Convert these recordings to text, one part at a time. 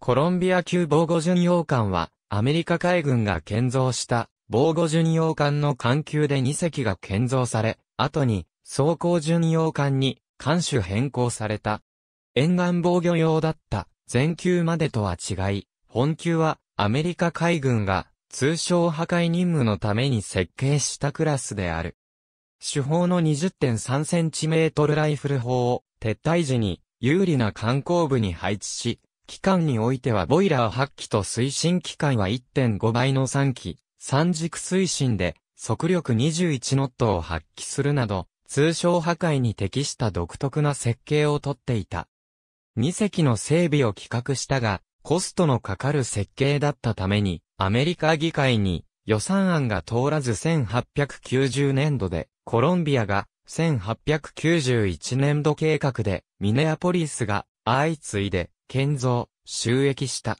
コロンビア級防護巡洋艦は、アメリカ海軍が建造した防護巡洋艦の艦級で2隻が建造され、後に装甲巡洋艦に艦種変更された。沿岸防御用だった全級までとは違い、本級はアメリカ海軍が通称破壊任務のために設計したクラスである。主砲の 20.3cm ライフル砲を撤退時に有利な艦後部に配置し、期間においてはボイラー8機と推進機関は1.5倍の3機、三軸推進で速力21ノットを発揮するなど、通称破壊に適した独特な設計をとっていた。2隻の整備を企画したが、コストのかかる設計だったために、アメリカ議会に予算案が通らず1890年度で、コロンビアが1891年度計画で、ミネアポリスが相次いで建造、収益した。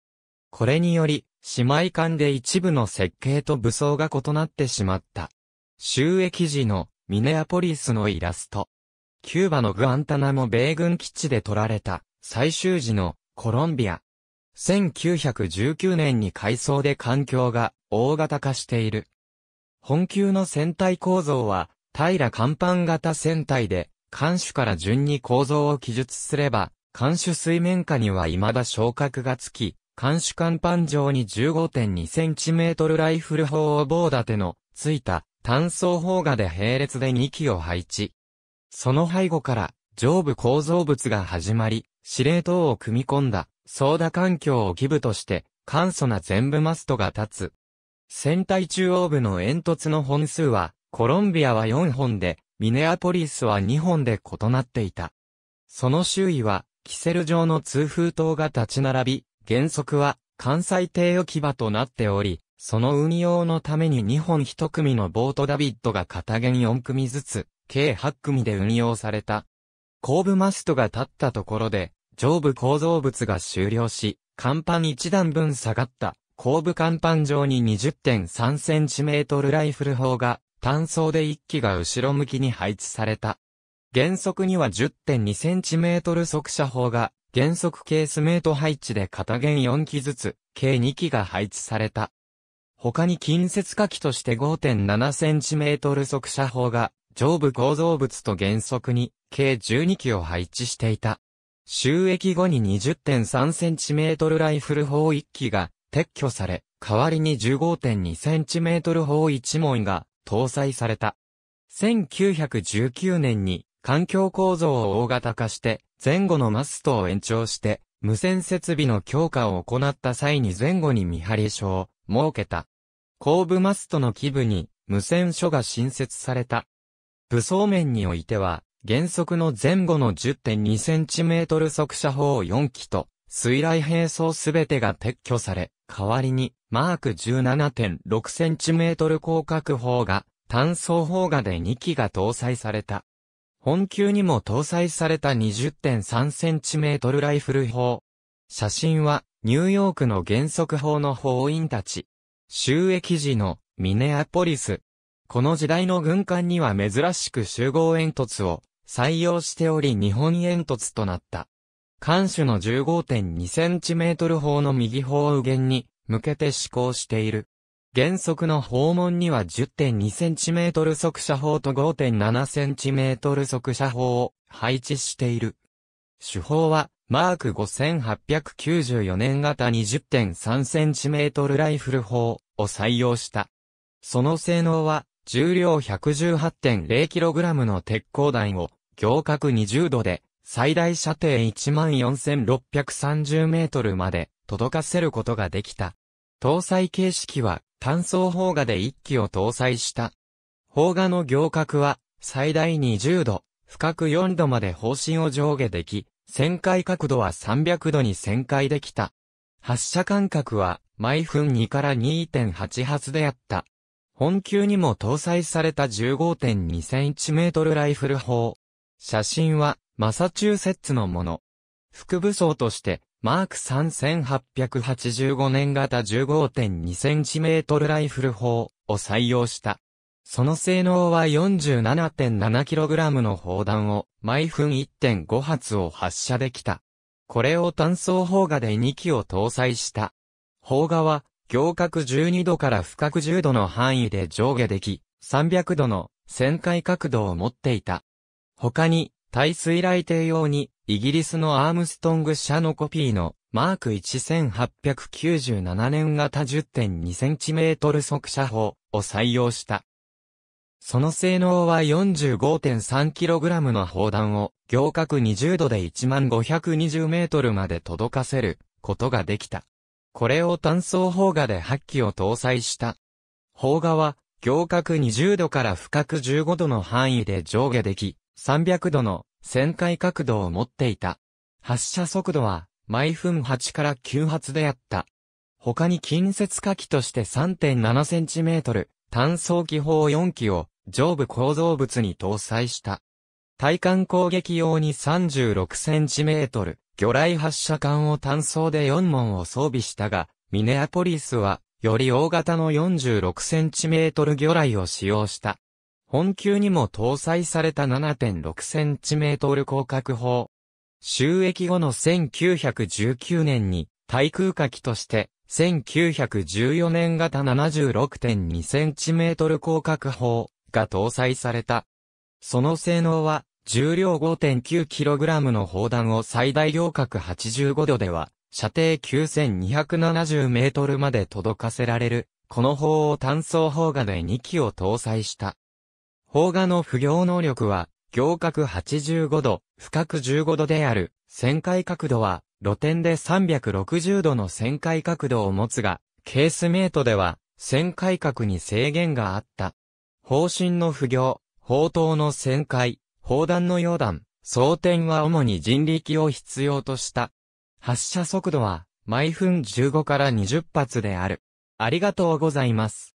これにより、姉妹艦で一部の設計と武装が異なってしまった。収益時のミネアポリスのイラスト。キューバのグアンタナも米軍基地で取られた最終時のコロンビア。1919年に改装で環境が大型化している。本級の船体構造は平甲板型船体で艦首から順に構造を記述すれば監守水面下には未だ昇格がつき、監守甲板上に1 5 2トルライフル砲を棒立てのついた単装砲画で並列で2機を配置。その背後から上部構造物が始まり、司令塔を組み込んだ、ソーダ環境を基部として、簡素な全部マストが立つ。船体中央部の煙突の本数は、コロンビアは4本で、ミネアポリスは2本で異なっていた。その周囲は、キセル状の通風塔が立ち並び、原則は関西艇置き場となっており、その運用のために2本1組のボートダビッドが片弦4組ずつ、計8組で運用された。後部マストが立ったところで、上部構造物が終了し、甲板1段分下がった、後部甲板上に 20.3cm ライフル砲が、単装で1機が後ろ向きに配置された。原則には 10.2cm 速射砲が原則ケースメイト配置で片弦4機ずつ、計2機が配置された。他に近接火器として 5.7cm 速射砲が上部構造物と原則に計12機を配置していた。収益後に 20.3cm ライフル砲1機が撤去され、代わりに 15.2cm 砲1門が搭載された。1919年に環境構造を大型化して、前後のマストを延長して、無線設備の強化を行った際に前後に見張り所を設けた。後部マストの基部に無線所が新設された。武装面においては、原則の前後の 10.2cm 速射砲4機と、水雷兵装すべてが撤去され、代わりに、マーク 17.6cm 広角砲が、単装砲がで2機が搭載された。本級にも搭載された 20.3cm ライフル砲。写真は、ニューヨークの原則砲の砲員たち。収益時のミネアポリス。この時代の軍艦には珍しく集合煙突を採用しており日本煙突となった。艦首の 15.2cm 砲の右砲を右舷に向けて施行している。原則の訪問には 10.2cm 速射砲と 5.7cm 速射砲を配置している。手法は、マーク5894年型 20.3cm ライフル砲を採用した。その性能は、重量 118.0kg の鉄鋼台を、行角20度で、最大射程14,630メートルまで、届かせることができた。搭載形式は単装砲画で一機を搭載した。砲画の行角は、最大20度、深く4度まで方針を上下でき、旋回角度は300度に旋回できた。発射間隔は、毎分2から2.8発であった。本級にも搭載された 15.2cm ライフル砲。写真は、マサチューセッツのもの。副武装として、マーク3885年型15.2センチメートルライフル砲を採用した。その性能は 47.7kg の砲弾を毎分1.5発を発射できた。これを単装砲画で2機を搭載した。砲画は行角12度から深角10度の範囲で上下でき、300度の旋回角度を持っていた。他に、耐水雷艇用にイギリスのアームストング社のコピーのマーク1897年型 10.2cm 速射砲を採用した。その性能は 45.3kg の砲弾を行角20度で1520メートルまで届かせることができた。これを単装砲画で8機を搭載した。砲画は行角20度から深く15度の範囲で上下でき、300度の旋回角度を持っていた。発射速度は毎分8から9発であった。他に近接火器として3.7センチメートル、単装機砲4機を上部構造物に搭載した。対艦攻撃用に36センチメートル、魚雷発射管を単装で4門を装備したが、ミネアポリスは、より大型の46センチメートル魚雷を使用した。本級にも搭載された 7.6cm 広角砲。収益後の1919年に、対空火器として、1914年型 76.2cm 広角砲が搭載された。その性能は、重量 5.9kg の砲弾を最大量角85度では、射程9270メートルまで届かせられる、この砲を単装砲画で2機を搭載した。邦画の不行能力は、行角85度、深く15度である、旋回角度は、露天で360度の旋回角度を持つが、ケースメイトでは、旋回角に制限があった。方針の不行、砲塔の旋回、砲弾の溶弾、装填は主に人力を必要とした。発射速度は、毎分15から20発である。ありがとうございます。